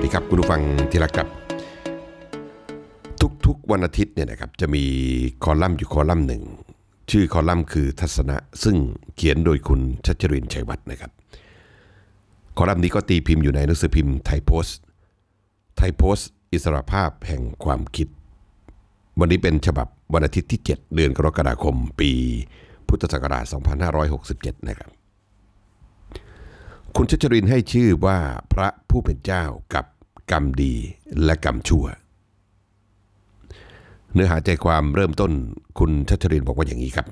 วัสดีครับคุณผู้ฟังที่รักครับ ทุกๆวันอาทิตย์เนี่ยนะครับจะมีคอลัมน์อยู่คอลัมน์หนึ่ง ชื่อคอลัมน์คือทัศนะ ซึ่งเขียนโดยคุณชัชรินชัยวัฒน์นะครับคอลัมน์นี้ก็ตีพิมพ์อยู่ในหนังสือพิมพ์ไทยโพสต์ ไทยโพสต์ อิสระภาพแห่งความคิด วันนี้เป็นฉบับวันอาทิตย์ที่ 7 เดือนกรกฎาคมปี พุทธศักราช 2567นะครับคุณชัชรินให้ชื่อว่าพระผู้เป็นเจ้ากับกรรมดีและกรรมชั่ว เนื้อหาใจความเริ่มต้นคุณชัชรินบอกว่าอย่างนี้ครับ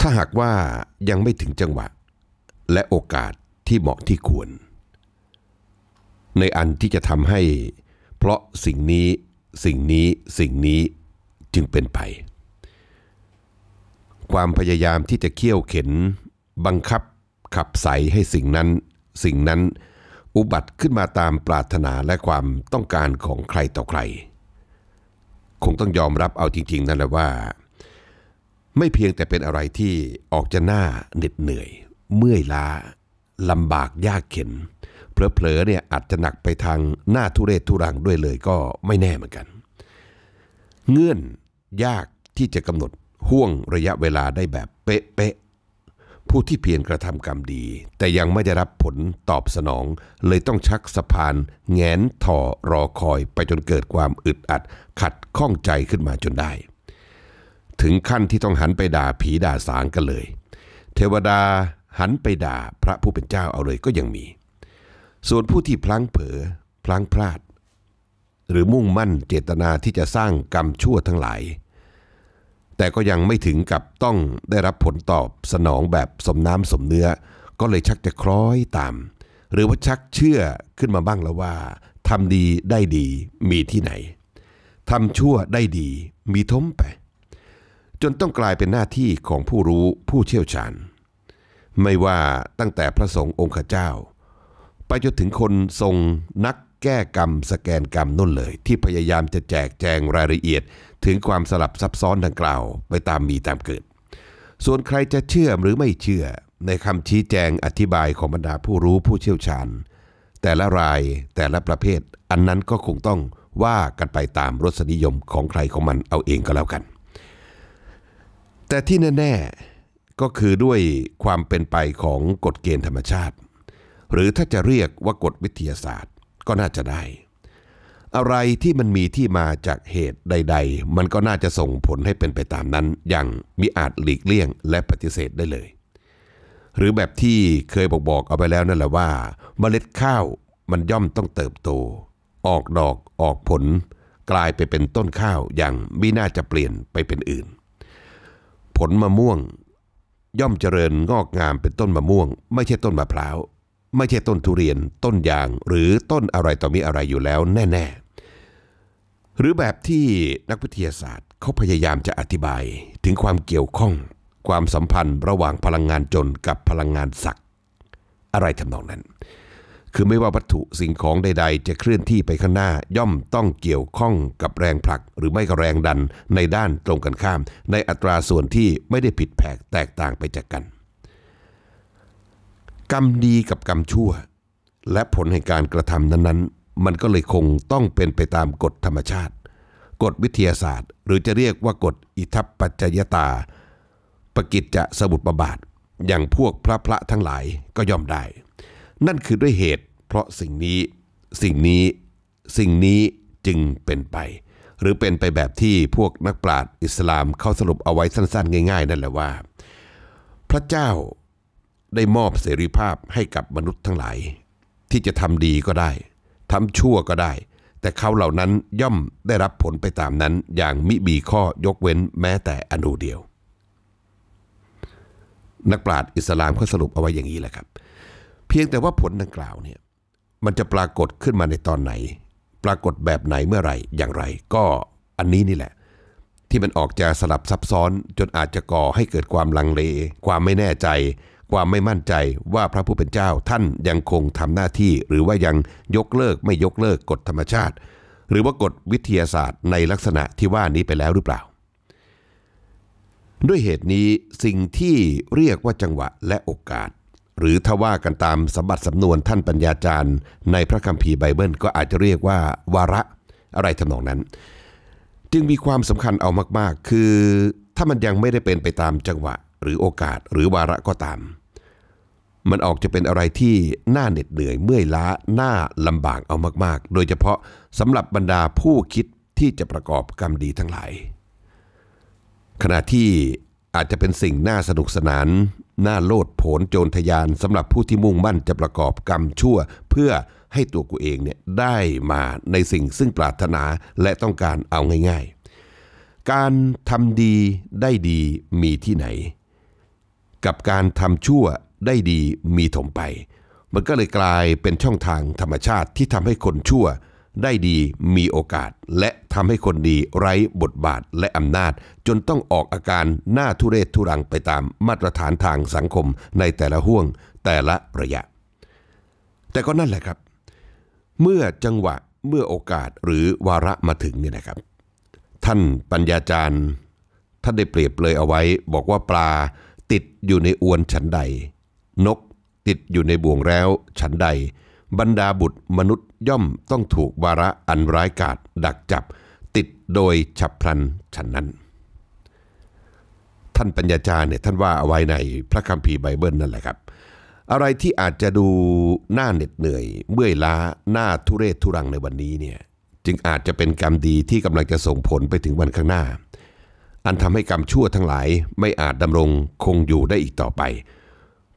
ถ้าหากว่ายังไม่ถึงจังหวะ และโอกาสที่เหมาะที่ควร ในอันที่จะทำให้ เพราะสิ่งนี้สิ่งนี้สิ่งนี้จึงเป็นไปความพยายามที่จะเขี่ยวเข็น บังคับขับใสให้สิ่งนั้น สิ่งนั้นอุบัติขึ้นมาตามปรารถนาและความต้องการของใครต่อใคร คงต้องยอมรับเอาจริงๆนั่นแหละว่า ไม่เพียงแต่เป็นอะไรที่ออกจะหน้าเหน็ดเหนื่อย เมื่อยล้าลำบากยากเข็นเผลอๆเนี่ยอาจจะหนักไปทางหน้าทุเรศทุรังด้วยเลยก็ไม่แน่เหมือนกัน เงื่อนยากที่จะกำหนดห่วงระยะเวลาได้แบบเป๊ะๆ ผู้ที่เพียรกระทำกรรมดี แต่ยังไม่ได้รับผลตอบสนอง เลยต้องชักสะพาน แงนถ่อรอคอยไปจนเกิดความอึดอัดขัดข้องใจขึ้นมาจนได้ ถึงขั้นที่ต้องหันไปด่าผีด่าสางกันเลย เทวดาหันไปด่าพระผู้เป็นเจ้าเอาเลยก็ยังมี ส่วนผู้ที่พลั้งเผลอพลั้งพลาด หรือมุ่งมั่นเจตนาที่จะสร้างกรรมชั่วทั้งหลายแต่ก็ยังไม่ถึงกับต้องได้รับผลตอบสนองแบบสมน้ำสมเนื้อ ก็เลยชักจะคล้อยตาม หรือว่าชักเชื่อขึ้นมาบ้างแล้วว่าทำดีได้ดี มีที่ไหนทำชั่วได้ดี มีทมไป จนต้องกลายเป็นหน้าที่ของผู้รู้ผู้เชี่ยวชาญ ไม่ว่าตั้งแต่พระสงฆ์องค์ข้าเจ้า ไปจนถึงคนทรงนักแก้กรรมสแกนกรรมนุ่นเลย ที่พยายามจะแจกแจงรายละเอียด ถึงความสลับซับซ้อนดังกล่าวไปตามมีตามเกิด ส่วนใครจะเชื่อหรือไม่เชื่อในคำชี้แจงอธิบายของบรรดาผู้รู้ผู้เชี่ยวชาญ แต่ละรายแต่ละประเภทอันนั้นก็คงต้องว่ากันไปตามรสนิยมของใครของมันเอาเองก็แล้วกัน แต่ที่แน่ ๆ ก็คือด้วยความเป็นไปของกฎเกณฑ์ธรรมชาติ หรือถ้าจะเรียกว่ากฎวิทยาศาสตร์็น่าจะได้ อะไรที่มันมีที่มาจากเหตุใดๆ มันก็น่าจะส่งผลให้เป็นไปตามนั้น อย่างมิอาจหลีกเลี่ยงและปฏิเสธได้เลย หรือแบบที่เคยบอกบอกเอาไปแล้วนั่นแหละว่า เมล็ดข้าวมันย่อมต้องเติบโต ออกดอกออกผล กลายไปเป็นต้นข้าวอย่างไม่น่าจะเปลี่ยนไปเป็นอื่น ผลมะม่วงย่อมเจริญงอกงามเป็นต้นมะม่วง ไม่ใช่ต้นมะพร้าวไม่ใช่ต้นทุเรียนต้นยางหรือต้นอะไรต่อมีอะไรอยู่แล้วแน่ ๆ หรือแบบที่นักวิทยาศาสตร์เขาพยายามจะอธิบายถึงความเกี่ยวข้อง ความสัมพันธ์ระหว่างพลังงานจนกับพลังงานศักอะไรทำนองนั้น คือไม่ว่าวัตถุสิ่งของใด ๆ จะเคลื่อนที่ไปข้างหน้าย่อมต้องเกี่ยวข้องกับแรงผลัก หรือไม่ก็แรงดันในด้านตรงกันข้าม ในอัตราส่วนที่ไม่ได้ผิดแผกแตกต่างไปจากกันกรรมดีกับกรรมชั่ว และผลแห่งการกระทำนั้นๆมันก็เลยคงต้องเป็นไปตามกฎธรรมชาติ กฎวิทยาศาสตร์ หรือจะเรียกว่ากฎอิทัปปัจจยตา ปกิจจะสมุตประบาทอย่างพวกพระพระทั้งหลายก็ย่อมได้ นั่นคือด้วยเหตุ เพราะสิ่งนี้สิ่งนี้สิ่งนี้จึงเป็นไป หรือเป็นไปแบบที่พวกนักปราชญ์อิสลามเขาสรุปเอาไว้สั้นๆ ง่ายๆนั่นแหละว่า พระเจ้าได้มอบเสรีภาพให้กับมนุษย์ทั้งหลาย ที่จะทำดีก็ได้ทำชั่วก็ได้ แต่เขาเหล่านั้นย่อมได้รับผลไปตามนั้น อย่างมิบีข้อยกเว้นแม้แต่อนุเดียว นักปราชญ์อิสลามก็สรุปเอาไว้อย่างนี้แหละครับ เพียงแต่ว่าผลดังกล่าวเนี่ยมันจะปรากฏขึ้นมาในตอนไหน ปรากฏแบบไหนเมื่อไรอย่างไร ก็อันนี้นี่แหละ ที่มันออกจะสลับซับซ้อนจนอาจจะก่อให้เกิดความลังเลความไม่แน่ใจความไม่มั่นใจว่าพระผู้เป็นเจ้าท่านยังคงทำหน้าที่ หรือว่ายังยกเลิกไม่ยกเลิกกฎธรรมชาติ หรือว่ากฎวิทยาศาสตร์ในลักษณะที่ว่านี้ไปแล้วหรือเปล่า ด้วยเหตุนี้สิ่งที่เรียกว่าจังหวะและโอกาส หรือถ้าว่ากันตามสมบัติสำนวนท่านปัญญาจารย์ ในพระคัมภีร์ไบเบิล ก็อาจจะเรียกว่าวาระ อะไรทำนองนั้น จึงมีความสำคัญเอามากๆ คือ ถ้ามันยังไม่ได้เป็นไปตามจังหวะหรือโอกาสหรือวาระก็ตามมันออกจะเป็นอะไรที่น่าเหน็ดเหนื่อยเมื่อยล้าหน้าลำบากเอามาก ๆ โดยเฉพาะสำหรับบรรดาผู้คิดที่จะประกอบกรรมดีทั้งหลาย ขณะที่อาจจะเป็นสิ่งน่าสนุกสนาน น่าโลดโผนโจรทยานสำหรับผู้ที่มุ่งมั่นจะประกอบกรรมชั่วเพื่อให้ตัวกูเองเนี่ยได้มาในสิ่งซึ่งปรารถนาและต้องการเอาง่าย ๆ การทำดีได้ดีมีที่ไหน กับการทำชั่วได้ดีมีถมไป มันก็เลยกลายเป็นช่องทางธรรมชาติที่ทำให้คนชั่ว ได้ดีมีโอกาสและทำให้คนดีไร้บทบาทและอำนาจ จนต้องออกอาการหน้าทุเรศทุรังไปตามมาตรฐานทางสังคมในแต่ละห่วงแต่ละระยะ แต่ก็นั่นแหละครับ เมื่อจังหวะเมื่อโอกาสหรือวาระมาถึงเนี่ยนะครับ ท่านปัญญาจารย์ท่านได้เปรียบเลยเอาไว้บอกว่าปลาติดอยู่ในอวนฉันใดนก ติดอยู่ในบ่วงแล้วฉันใดบรรดาบุตรมนุษย์ย่อมต้องถูกวาระอันร้ายกาจดักจับ ติดโดยฉับพลันฉันนั้น ท่านปัญญาจารย์เนี่ยท่านว่าเอาไว้ในพระคัมภีร์ไบเบิลนั่นแหละครับ อะไรที่อาจจะดูหน้าเหน็ดเหนื่อย เมื่อยล้าหน้าทุเรศทุรังในวันนี้เนี่ยจึงอาจจะเป็นกรรมดีที่กำลังจะส่งผลไปถึงวันข้างหน้า อันทำให้กรรมชั่วทั้งหลายไม่อาจดำรงคงอยู่ได้อีกต่อไป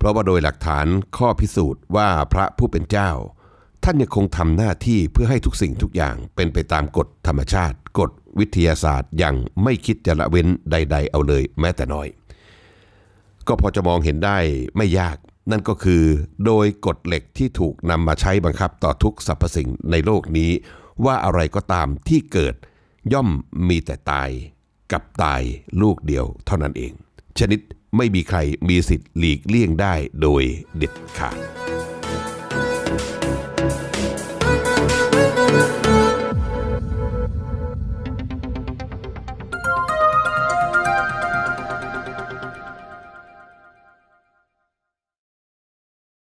พราะว่าโดยหลักฐานข้อพิสูจน์ว่าพระผู้เป็นเจ้า ท่านยังคงทำหน้าที่เพื่อให้ทุกสิ่งทุกอย่างเป็นไปตามกฎธรรมชาติ กฎวิทยาศาสตร์อย่างไม่คิดจะละเว้นใด ๆ เอาเลยแม้แต่น้อย ก็พอจะมองเห็นได้ไม่ยากนั่นก็คือโดยกฎเหล็กที่ถูกนำมาใช้บังคับต่อทุกสรรพสิ่งในโลกนี้ ว่าอะไรก็ตามที่เกิดย่อมมีแต่ตายกับตายลูกเดียวเท่านั้นเอง ชนิดไม่มีใครมีสิทธิ์หลีกเลี่ยงได้โดยเด็ดขาด